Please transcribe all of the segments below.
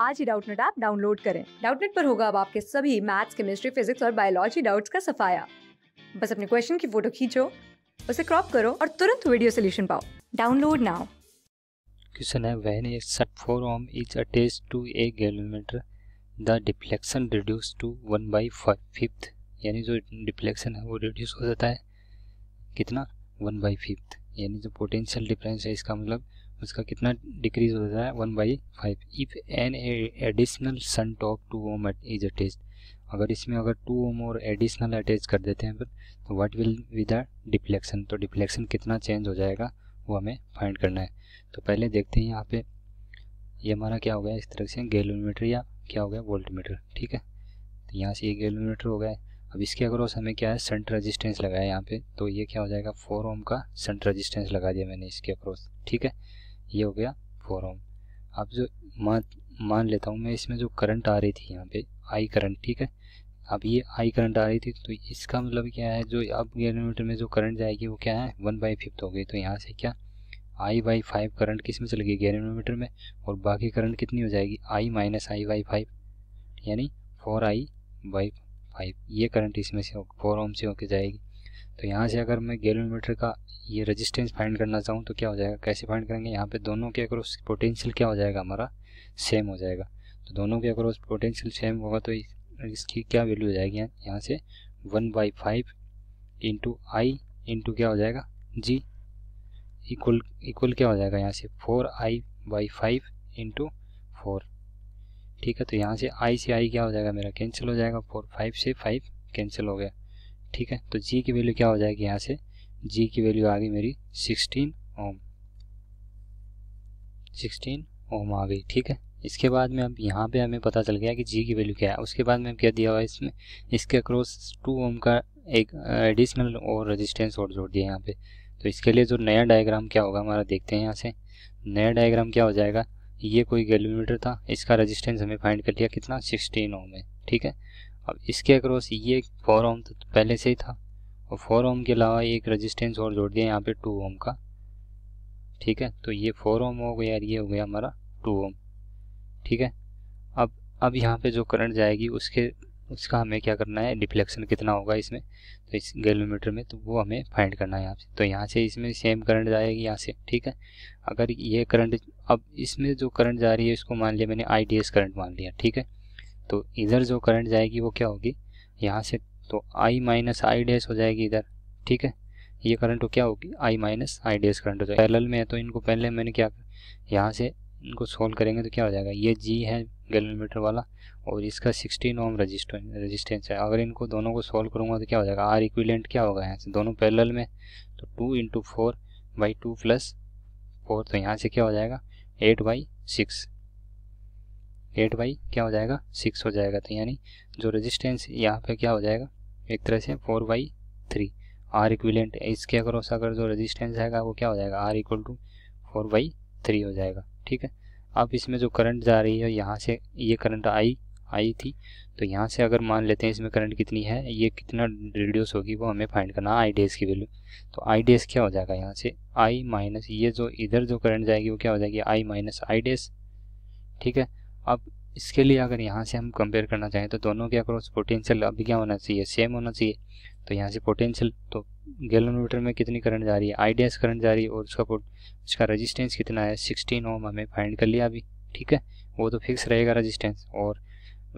आज ही Doubtnut app download करें डाउटनेट पर होगा अब आपके सभी मैथ्स केमिस्ट्री फिजिक्स और बायोलॉजी डाउट्स का सफाया बस अपने क्वेश्चन की फोटो खींचो उसे क्रॉप करो और तुरंत वीडियो सोल्यूशन पाओ डाउनलोड नाउ क्वेश्चन है when a shunt four ohm is attached to a galvanometer the deflection reduce to one by fifth यानी जो डिफ्लेक्शन है वो रिड्यूस हो जाता है कितना वन बाई फिफ्थ यानी जो पोटेंशियल डिफरेंस है इसका मतलब उसका कितना डिक्रीज हो जाता है one by five if an additional shunt top two ohm is attach अगर इसमें अगर टू ओम और एडिशनल अटैच कर देते हैं फिर तो what will with the deflection तो डिफ्लेक्शन कितना चेंज हो जाएगा वो हमें फाइंड करना है तो पहले देखते हैं यहाँ पे ये हमारा क्या हो गया इस तरह से गेलोमीटर या क्या हो गया वोल्टमीटर ठीक है तो यहाँ से ये गेलोमीटर हो गया अब इसके उस हमें क्या है सेंट रजिस्टेंस लगाया यहाँ पे तो ये क्या हो जाएगा फोर ओम का सेंट रजिस्टेंस लगा दिया मैंने इसके अक्रॉस ठीक है ये हो गया फोर ओम अब जो मान मान लेता हूँ मैं इसमें जो करंट आ रही थी यहाँ पे आई करंट ठीक है अब ये आई करंट आ रही थी तो इसका मतलब क्या है जो अब गैलोमीटर में जो करंट जाएगी वो क्या है वन बाई फिफ्थ हो गई तो यहाँ से क्या आई बाई फाइव करंट किस में चलेगी गई में और बाकी करंट कितनी हो जाएगी I minus I by five यानी फोर आई बाई फाइव ये करंट इसमें से फोर ओम से होके जाएगी तो यहाँ से अगर मैं गैलोमीटर का ये रजिस्टेंस फाइंड करना चाहूँ तो क्या हो जाएगा कैसे फाइंड करेंगे यहाँ पे दोनों के अक्रॉस पोटेंशियल क्या हो जाएगा हमारा सेम हो जाएगा तो दोनों के अक्रॉस पोटेंशियल सेम होगा तो इसकी क्या वैल्यू हो जाएगी यहाँ से one by five into I into क्या हो जाएगा जी इक्वल इक्वल क्या हो जाएगा यहाँ से four I by five into four ठीक है तो यहाँ से आई से आई क्या हो जाएगा मेरा कैंसिल हो जाएगा फोर फाइव से फाइव कैंसिल हो गया ठीक है तो जी की वैल्यू क्या हो जाएगी यहाँ से जी की वैल्यू आ गई मेरी सिक्सटीन ओम सिक्सटीन ओम आ गई ठीक है इसके बाद में अब यहाँ पे हमें पता चल गया कि जी की वैल्यू क्या है उसके बाद में क्या दिया हुआ है इसमें इसके अक्रॉस टू ओम का एक एडिशनल और रेजिस्टेंस और जोड़ दिया यहाँ पे तो इसके लिए जो नया डायग्राम क्या होगा हमारा देखते हैं यहाँ से नया डायग्राम क्या हो जाएगा ये कोई गैलोमीटर था इसका रेजिस्टेंस हमें फाइंड कर लिया कितना सिक्सटीन ओम है ठीक है अब इसके अक्रॉस ये फोर ओम तो पहले से ही था और फोर ओम के अलावा एक रजिस्टेंस और जोड़ दिया यहाँ पे टू ओम का ठीक है तो ये फोर ओम हो गया ये हो गया हमारा टू ओम ठीक है अब अब यहाँ पे जो करंट जाएगी उसके उसका हमें क्या करना है डिफ्लेक्शन कितना होगा इसमें तो इस गैलोमीटर में तो वो हमें फाइंड करना है यहाँ से तो यहाँ से इसमें सेम करंट जाएगी यहाँ से ठीक है अगर ये करंट अब इसमें जो करंट जा रही है इसको मान लिया मैंने आई करंट मान लिया ठीक है तो इधर जो करंट जाएगी वो क्या होगी यहाँ से तो आई माइनस आई डैश हो जाएगी इधर ठीक है ये करंट हो तो क्या होगी I minus I dash current हो जाएगा पैरल में है तो इनको पहले मैंने क्या यहाँ से इनको सोल्व करेंगे तो क्या हो जाएगा ये जी है गैलोमीटर वाला और इसका सिक्सटीन ओम रजिस्टेंस रजिस्टेंस है अगर इनको दोनों को सोल्व करूँगा तो क्या हो जाएगा आर इक्विलेंट क्या होगा यहाँ से दोनों पैरल में तो two into four by two plus four तो यहाँ से क्या हो जाएगा eight by six eight by क्या हो जाएगा सिक्स हो जाएगा तो यानी जो रेजिस्टेंस यहाँ पे क्या हो जाएगा एक तरह से four by three R equivalent इसके अक्रॉस अगर जो रेजिस्टेंस आएगा वो क्या हो जाएगा R equal to four by three हो जाएगा ठीक है अब इसमें जो करंट जा रही है यहाँ से ये करंट आई आई थी तो यहाँ से अगर मान लेते हैं इसमें करंट कितनी है ये कितना रिड्यूस होगी वो हमें फाइंड करना आई डेज की वैल्यू तो आई डेज क्या हो जाएगा यहाँ से आई माइनस ये जो इधर जो करंट जाएगी वो क्या हो जाएगी आई माइनस आई डेज ठीक है अब इसके लिए अगर यहाँ से हम कंपेयर करना चाहें तो दोनों के अक्रॉस पोटेंशियल अभी क्या होना चाहिए सेम होना चाहिए तो यहाँ से पोटेंशियल तो गैलोमीटर में कितनी करंट जा रही है आई करंट जा रही है और उसका उसका रजिस्टेंस कितना है सिक्सटीन ओम हमें फाइंड कर लिया अभी ठीक है वो तो फिक्स रहेगा रजिस्टेंस और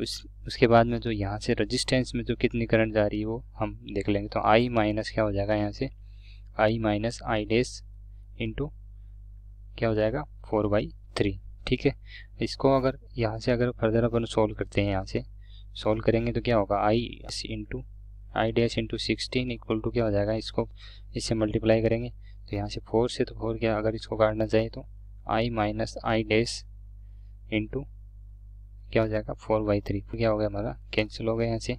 उस उसके बाद में जो यहाँ से रजिस्टेंस में जो कितनी करंट जा रही है वो हम देख लेंगे तो आई माइनस क्या हो जाएगा यहाँ से आई माइनस आई डेस इंटू क्या हो जाएगा फोर बाई थ्री ठीक है इसको अगर यहाँ से अगर फर्दर अपन सोल्व करते हैं यहाँ से सोल्व करेंगे तो क्या होगा I S into I D S into sixteen equal to क्या हो जाएगा इसको इससे मल्टीप्लाई करेंगे तो यहाँ से फोर से तो फोर क्या अगर इसको काटना चाहिए तो I minus I dash into क्या हो जाएगा फोर बाई थ्री क्या हो गया हमारा कैंसिल हो गया यहाँ से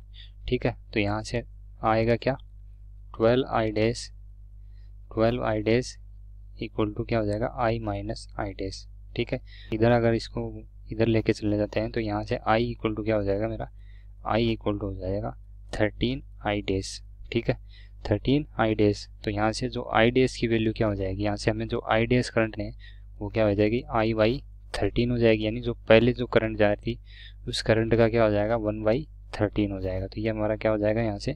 ठीक है तो यहाँ से आएगा क्या twelve I dash twelve I dash equal to क्या हो जाएगा आई माइनस आई डैश ठीक है इधर अगर इसको इधर लेके चले जाते हैं तो यहाँ से आई इक्वल टू क्या हो जाएगा मेरा आई इक्वल टू हो जाएगा थर्टीन आई डेज ठीक है थर्टीन आई डेज तो यहाँ से जो आई डेज की वैल्यू क्या हो जाएगी यहाँ से हमें जो आई डेज करंट है वो क्या हो जाएगी आई वाई थर्टीन हो जाएगी यानी जो पहले जो करंट जा रही थी उस करंट का क्या हो जाएगा वन बाई थर्टीन हो जाएगा तो ये हमारा क्या हो जाएगा यहाँ से